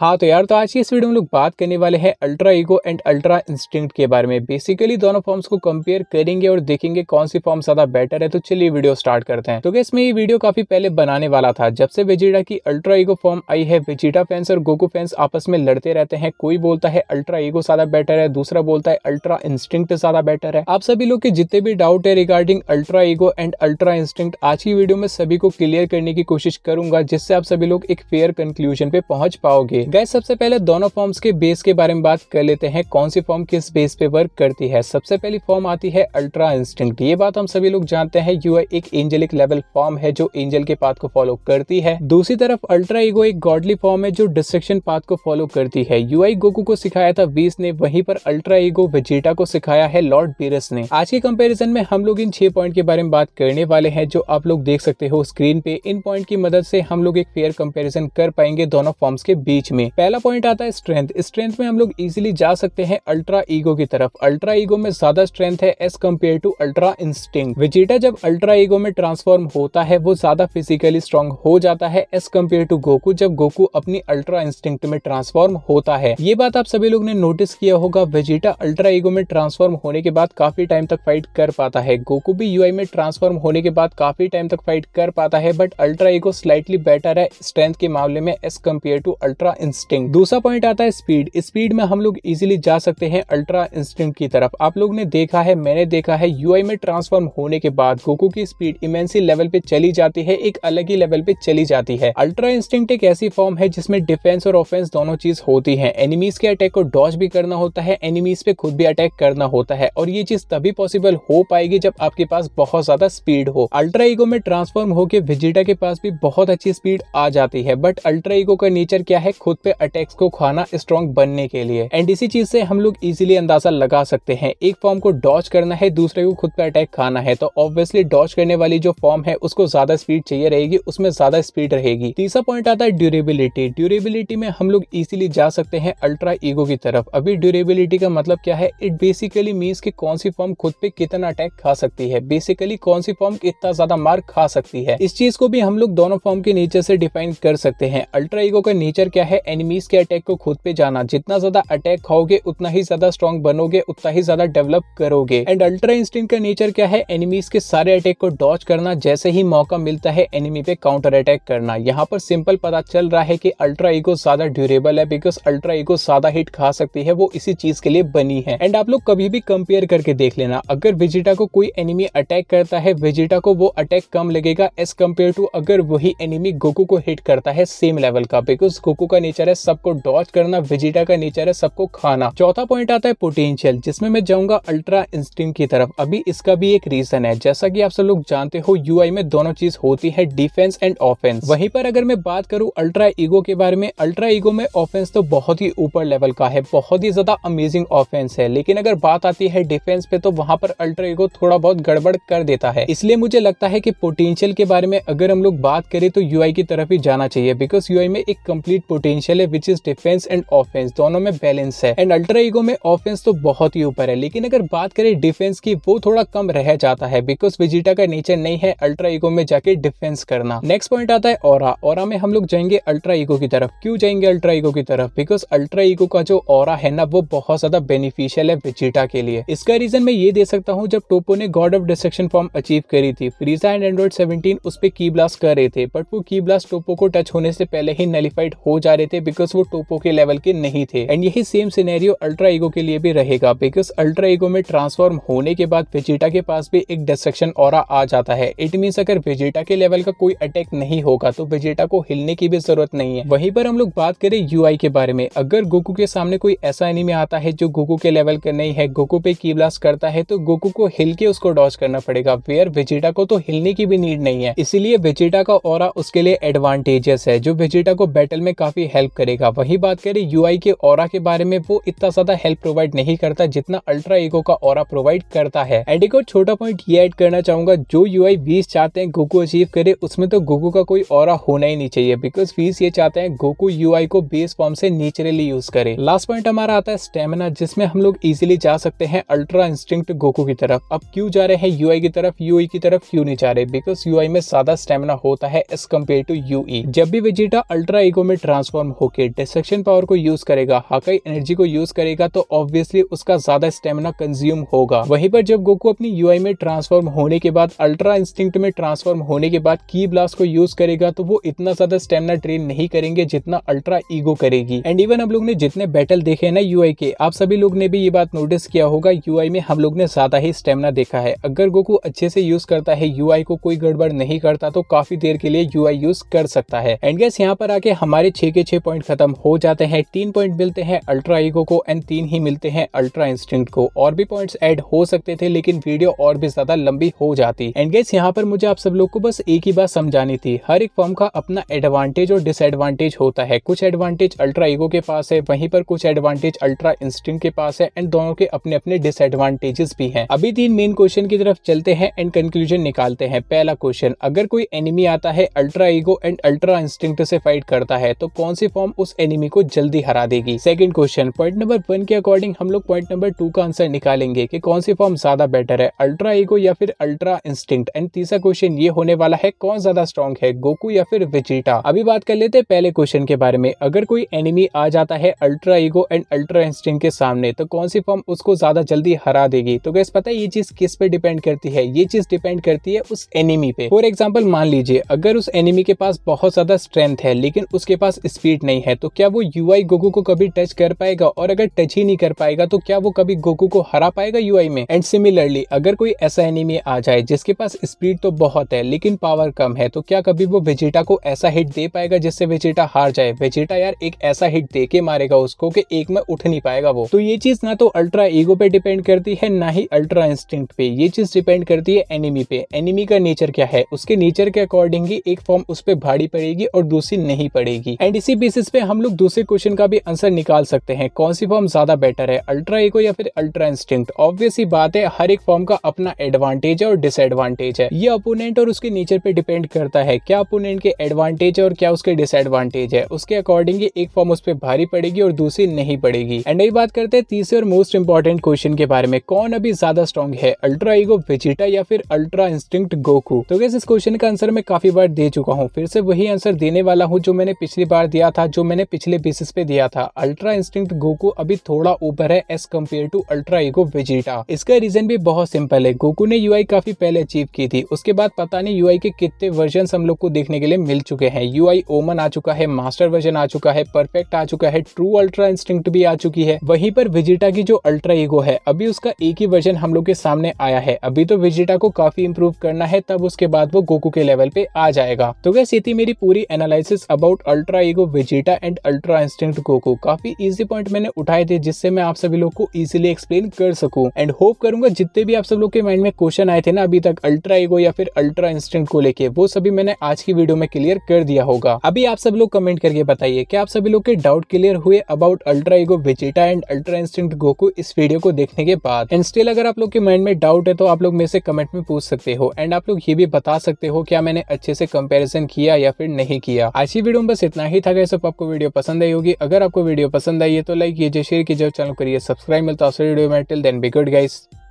हाँ तो यार तो आज की इस वीडियो में लोग बात करने वाले हैं ultra ego and ultra instinct के बारे में बेसिकली दोनों फॉर्म्स को कंपेयर करेंगे और देखेंगे कौन सी फॉर्म ज्यादा बेटर है तो चलिए वीडियो स्टार्ट करते हैं तो गैस मैं ये वीडियो काफी पहले बनाने वाला था जब से वेजिटा की अल्ट्रा ईगो फॉर्म आई है वेजिटा फैंस और गोको फैंस आपस में लड़ते रहते हैं कोई बोलता है अल्ट्रा ईगो ज्यादा बेटर है दूसरा बोलता है अल्ट्रा इंस्टिंक्ट ज्यादा बेटर है आप सभी लोग के जितने भी डाउट है regarding ultra ego and ultra instinct आज की वीडियो में सभी को क्लियर करने की कोशिश करूंगा जिससे आप सभी लोग एक फेयर कंक्लूजन पे पहुंच पाओगे गैस सबसे पहले दोनों फॉर्म्स के बेस के बारे में बात कर लेते हैं कौन सी फॉर्म किस बेस पे वर्क करती है सबसे पहली फॉर्म आती है अल्ट्रा इंस्टिंक्ट ये बात हम सभी लोग जानते हैं यू एक एंजेलिक लेवल फॉर्म है जो एंजल के पाथ को फॉलो करती है दूसरी तरफ अल्ट्रा ईगो एक गॉडली फॉर्म है जो डिस्ट्रक्शन पाथ को फॉलो करती है यू गोकू को सिखाया था वीस ने वहीं पर अल्ट्रा ईगो वेजेटा को सिखाया है लॉर्ड बीरस ने आज के कंपेरिजन में हम लोग इन छह पॉइंट के बारे में बात करने वाले हैं जो आप लोग देख सकते हो स्क्रीन पे इन पॉइंट की मदद से हम लोग एक फेयर कंपेरिजन कर पाएंगे दोनों फॉर्म्स के बीच में पहला पॉइंट आता है स्ट्रेंथ स्ट्रेंथ में हम लोग इजिली जा सकते हैं अल्ट्रा ईगो की तरफ अल्ट्रा ईगो में ज्यादा स्ट्रेंथ है as compare to ultra instinct Vegeta जब अल्ट्रा ईगो में ट्रांसफॉर्म होता है वो ज्यादा फिजिकली स्ट्रॉन्ग हो जाता है एज कम्पेयर टू गोकू जब गोकू अपनी अल्ट्रा इंस्टिंग में ट्रांसफॉर्म होता है ये बात आप सभी लोग ने नोटिस किया होगा वेजिटा अल्ट्रा ईगो में ट्रांसफॉर्म होने के बाद काफी टाइम तक फाइट कर पाता है गोकू भी यूआई में ट्रांसफॉर्म होने के बाद काफी टाइम तक फाइट कर पाता है but ultra ego slightly better है स्ट्रेंथ के मामले में as compare to ultra instinct दूसरा पॉइंट आता है स्पीड स्पीड में हम लोग इजिली जा सकते हैं अल्ट्रा इंस्टिंग की तरफ आप लोग ने देखा है मैंने देखा है यूआई में ट्रांसफॉर्म होने के बाद गोकू की स्पीड इमेंसी लेवल पे चली जाती है एक अलग ही लेवल पे चली जाती है अल्ट्रा इंस्टिंग एक ऐसी फॉर्म है जिसमें डिफेंस और ऑफेंस दोनों चीज होती है एनिमीज के अटैक को डॉज भी करना होता है एनिमीज पे खुद भी अटैक करना होता है और ये चीज तभी पॉसिबल हो पाएगी जब आपके पास बहुत ज्यादा स्पीड हो अल्ट्रा ईगो में ट्रांसफॉर्म होकर विजेटा के पास भी बहुत अच्छी स्पीड आ जाती है बट अल्ट्रा ईगो का नेचर क्या है खुद खुद पे अटैक्स को खाना स्ट्रॉन्ग बनने के लिए एंड इसी चीज से हम लोग इजिली अंदाजा लगा सकते हैं एक फॉर्म को डॉच करना है दूसरे को खुद पे अटैक खाना है तो ऑब्वियसली डॉच करने वाली जो फॉर्म है उसको ज्यादा स्पीड चाहिए रहेगी उसमें ज्यादा स्पीड रहेगी तीसरा पॉइंट आता है ड्यूरेबिलिटी ड्यूरेबिलिटी में हम लोग इजिली जा सकते हैं अल्ट्रा ईगो की तरफ अभी ड्यूरेबिलिटी का मतलब क्या है इट बेसिकली मीन्स की कौन सी फॉर्म खुद पे कितना अटैक खा सकती है बेसिकली कौन सी फॉर्म कितना ज्यादा मार्क खा सकती है इस चीज को भी हम लोग दोनों फॉर्म के नेचर से डिफाइन कर सकते हैं अल्ट्रा ईगो का नेचर क्या है एनिमीज के अटैक को खुद पे जाना जितना ज्यादा अटैक खाओगे उतना ही ज्यादा स्ट्रॉन्ग बनोगे उतना ही ज्यादा डेवलप करोगे एंड अल्ट्रा इंस्टिंग का नेचर क्या है एनिमीज के सारे अटैक को डॉच करना जैसे ही मौका मिलता है एनिमी पे काउंटर अटैक करना यहाँ पर सिंपल पता चल रहा है कि अल्ट्रा ईगो ज्यादा ड्यूरेबल है बिकॉज अल्ट्रा ईगो ज्यादा हिट खा सकती है वो इसी चीज के लिए बनी है एंड आप लोग कभी भी कंपेयर करके देख लेना अगर विजिटा को कोई एनिमी अटैक करता है विजिटा को वो अटैक कम लगेगा एज कम्पेयर टू अगर वही एनिमी गोकू को हिट करता है सेम लेवल का बिकॉज गोकू का नेचर नेचर है सबको डॉच करना विजिटा का नेचर है सबको खाना चौथा पॉइंट आता है पोटेंशियल जिसमें मैं जाऊंगा अल्ट्रा इंस्टिंग की तरफ अभी इसका भी एक रीजन है जैसा की आप सब लोग जानते हो यू में दोनों चीज होती है डिफेंस एंड ऑफेंस वहीं पर अगर मैं बात करूं अल्ट्रा ईगो के बारे में अल्ट्रा ईगो में ऑफेंस तो बहुत ही ऊपर लेवल का है बहुत ही ज्यादा अमेजिंग ऑफेंस है लेकिन अगर बात आती है डिफेंस पे तो वहां पर अल्ट्रा ईगो थोड़ा बहुत गड़बड़ कर देता है इसलिए मुझे लगता है कि पोटेंशियल के बारे में अगर हम लोग बात करें तो यूआई की तरफ ही जाना चाहिए बिकॉज यूआई में एक कंप्लीट पोटेंशियल पोटेंशियल है which is defence and offence दोनों में बैलेंस है एंड अल्ट्रा ईगो में ऑफेंस तो बहुत ही ऊपर है लेकिन अगर बात करें डिफेंस की वो थोड़ा कम रह जाता है बिकॉज विजिटा का नेचर नहीं है अल्ट्रा ईगो में जाके डिफेंस करना नेक्स्ट पॉइंट आता है ओरा और में हम लोग जाएंगे अल्ट्रा ईगो की तरफ क्यों जाएंगे अल्ट्रा ईगो की तरफ बिकॉज अल्ट्रा ईगो का जो और है ना वो बहुत ज्यादा बेनिफिशियल है विजिटा के लिए इसका रीजन मैं ये दे सकता हूँ जब टोपो ने god of destruction form achieve करी थी फ्रीजा एंड एंड्रॉइड सेवेंटीन उस पर की ब्लास्ट कर रहे थे बट वो की ब्लास्ट टोपो को टच होने से पहले ही नलीफाइड हो जा रहे रहे थे बिकॉज वो टोपो के लेवल के नहीं थे एंड यही सेम सिनेरियो अल्ट्रा ईगो के लिए भी रहेगा बिकॉज अल्ट्रा ईगो में ट्रांसफॉर्म होने के बाद वेजिटा के पास भी एक डिस्ट्रक्शन और आ जाता है इट मीन अगर वेजिटा के लेवल का कोई अटैक नहीं होगा तो वेजिटा को हिलने की भी जरूरत नहीं है वहीं पर हम लोग बात करें यू के बारे में अगर गोकू के सामने कोई ऐसा एनिमी आता है जो गोकू के लेवल का नहीं है गोकू पे की ब्लास्ट करता है तो गोकू को हिल के उसको डॉच करना पड़ेगा वेयर वेजिटा को तो हिलने की भी नीड नहीं है इसीलिए वेजिटा का और उसके लिए एडवांटेजेस है जो वेजिटा को बैटल में काफी हेल्प करेगा वही बात करें यू के और के बारे में वो इतना ज्यादा हेल्प प्रोवाइड नहीं करता जितना अल्ट्रा ईगो का और प्रोवाइड करता है एंड एक और छोटा पॉइंट ये ऐड करना चाहूंगा जो यू आई बीस चाहते हैं गोकू अचीव करे उसमें तो गोकू का कोई और होना ही नहीं चाहिए बिकॉज बीस ये चाहते हैं गोकू यू को बेस फॉर्म से नेचुरली यूज करे लास्ट पॉइंट हमारा आता है स्टेमिना जिसमें हम लोग इजिली जा सकते हैं अल्ट्रा इंस्टिंक्ट गोकू की तरफ अब क्यों जा रहे हैं यू की तरफ यू की तरफ क्यों नहीं जा रहे बिकॉज यू में ज्यादा स्टेमिना होता है एज कम्पेयर टू यू जब भी वेजिटा अल्ट्रा ईगो में ट्रांसफॉर्म कम होकर डिस्ट्रक्शन पावर को यूज करेगा हाकाई एनर्जी को यूज करेगा तो ऑब्वियसली उसका ज्यादा स्टेमिना कंज्यूम होगा वहीं पर जब गोकू अपनी यूआई में ट्रांसफॉर्म होने के बाद अल्ट्रा इंस्टिंक्ट में ट्रांसफॉर्म होने के बाद की ब्लास्ट को यूज करेगा तो वो इतना ज्यादा स्टेमिना ट्रेन नहीं करेंगे जितना अल्ट्रा ईगो करेगी एंड इवन हम लोग ने जितने बैटल देखे ना यूआई के आप सभी लोग ने भी ये बात नोटिस किया होगा यूआई में हम लोग ने ज्यादा ही स्टेमिना देखा है अगर गोकू अच्छे से यूज करता है यूआई को कोई गड़बड़ नहीं करता तो काफी देर के लिए यूआई यूज कर सकता है एंड गैस यहाँ पर आके हमारे छे के छे पॉइंट खत्म हो जाते हैं तीन पॉइंट मिलते हैं अल्ट्रा ईगो को एंड तीन ही मिलते हैं अल्ट्रा इंस्टिंक्ट को और भी पॉइंट्स ऐड हो सकते थे लेकिन वीडियो और भी ज्यादा लंबी हो जाती एंड गेस यहाँ पर मुझे आप सब लोग को बस एक ही बात समझानी थी हर एक फॉर्म का अपना एडवांटेज और डिसएडवांटेज होता है कुछ एडवांटेज अल्ट्रा ईगो के पास है वहीं पर कुछ एडवांटेज अल्ट्रा इंस्टिंग के पास है एंड दोनों के अपने अपने डिसएडवांटेजेस भी हैं अभी तीन मेन क्वेश्चन की तरफ चलते हैं एंड कंक्लूजन निकालते हैं पहला क्वेश्चन अगर कोई एनिमी आता है ultra ego and ultra instinct से फाइट करता है तो कौन सी से फॉर्म उस एनिमी को जल्दी हरा देगी second question point number one के अकॉर्डिंग हम लोग पॉइंट नंबर टू का आंसर निकालेंगे कि कौन सी फॉर्म ज्यादा बेटर है अल्ट्रा ईगो या फिर अल्ट्रा इंस्टिंक्ट एंड तीसरा क्वेश्चन ये होने वाला है कौन ज्यादा स्ट्रॉन्ग है गोकू या फिर विजीटा अभी बात कर लेते हैं पहले क्वेश्चन के बारे में अगर कोई एनिमी आ जाता है ultra ego and ultra instinct के सामने तो कौन सी फॉर्म उसको ज्यादा जल्दी हरा देगी तो कैसे पता है ये चीज किस पे डिपेंड करती है ये चीज डिपेंड करती है उस एनिमी पे फॉर एग्जाम्पल मान लीजिए अगर उस एनिमी के पास बहुत ज्यादा स्ट्रेंथ है लेकिन उसके पास स्पीड कंप्लीट नहीं है तो क्या वो यूआई गोकू को कभी टच कर पाएगा और अगर टच ही नहीं कर पाएगा तो क्या वो कभी गोकू को हरा पाएगा यूआई में एंड सिमिलरली अगर कोई ऐसा एनिमी आ जाए जिसके पास स्पीड तो बहुत है लेकिन पावर कम है तो क्या कभी वो विजेटा को ऐसा हिट दे पाएगा जिससे विजेटा हार जाए विजेटा यार एक ऐसा हिट दे के मारेगा उसको कि एक में उठ नहीं पाएगा वो तो ये चीज ना तो अल्ट्रा ईगो पे डिपेंड करती है ना ही अल्ट्रा इंस्टिंक्ट पे ये चीज डिपेंड करती है एनिमी पे एनिमी का नेचर क्या है उसके नेचर के अकॉर्डिंग ही एक फॉर्म उस पर भारी पड़ेगी और दूसरी नहीं पड़ेगी एंड इसी बेसिस पे हम लोग दूसरे क्वेश्चन का भी आंसर निकाल सकते हैं कौन सी फॉर्म ज़्यादा बेटर है अल्ट्रा इको या फिर अल्ट्रा इंस्टिंक्ट ऑब्वियस ही बात है हर एक फॉर्म का अपना एडवांटेज है और डिसएडवांटेज है ये अपोनेंट और उसके नेचर पे डिपेंड करता है क्या अपोनेंट के एडवांटेज है और क्या उसके डिसएडवांटेज है उसके अकॉर्डिंगली एक फॉर्म उस पर भारी पड़ेगी और दूसरी नहीं पड़ेगी एंड यही बात करते हैं तीसरे और मोस्ट इंपॉर्टेंट क्वेश्चन के बारे में कौन अभी ज्यादा स्ट्रॉन्ग है अल्ट्रा इगो वेजिटा या फिर अल्ट्रा इंस्टिंक्ट गोकू तो इस क्वेश्चन का आंसर मैं काफी बार दे चुका हूँ फिर से वही आंसर देने वाला हूँ जो मैंने पिछली बार दिया था जो मैंने पिछले बेसिस पे दिया था अल्ट्रा इंस्टिंक्ट गोकू अभी थोड़ा ऊपर है as compare to ultra ego Vegeta इसका रीजन भी बहुत सिंपल है गोकू ने यूआई काफी पहले अचीव की थी उसके बाद पता नहीं यूआई के कितने वर्जन हम लोग को देखने के लिए मिल चुके हैं यूआई ओमन आ चुका है मास्टर वर्जन आ चुका है परफेक्ट आ चुका है ट्रू अल्ट्रा इंस्टिंक्ट भी आ चुकी है वहीं पर विजिटा की जो अल्ट्रा ईगो है अभी उसका एक ही वर्जन हम लोग के सामने आया है अभी तो विजिटा को काफी इम्प्रूव करना है तब उसके बाद वो गोकू के लेवल पे आ जाएगा तो वैसे मेरी पूरी analysis about ultra ego Vegeta and ultra instinct Goku काफी इजी पॉइंट मैंने उठाए थे जिससे मैं आप सभी लोग को इजीली एक्सप्लेन कर सकूं एंड होप करूंगा जितने भी आप सब लोग के माइंड में क्वेश्चन आए थे ना अभी तक अल्ट्रा एगो या फिर अल्ट्रा इंस्टेंट को लेके वो सभी मैंने आज की वीडियो में क्लियर कर दिया होगा अभी आप सब लोग कमेंट करके बताइए की आप सभी लोग के डाउट क्लियर हुए about ultra ego Vegeta and ultra instinct Goku इस वीडियो को देखने के बाद एंड स्टिल अगर आप लोग के माइंड में डाउट है तो आप लोग मेरे से कमेंट में पूछ सकते हो एंड आप लोग ये भी बता सकते हो क्या मैंने अच्छे से कंपेरिजन किया या फिर नहीं किया आज की वीडियो में बस इतना ही था आई सब आपको वीडियो पसंद आई होगी अगर आपको वीडियो पसंद आई है तो लाइक कीजिए शेयर कीजिए चैनल करिए सब्सक्राइब मिलता है वीडियो में till then be good guys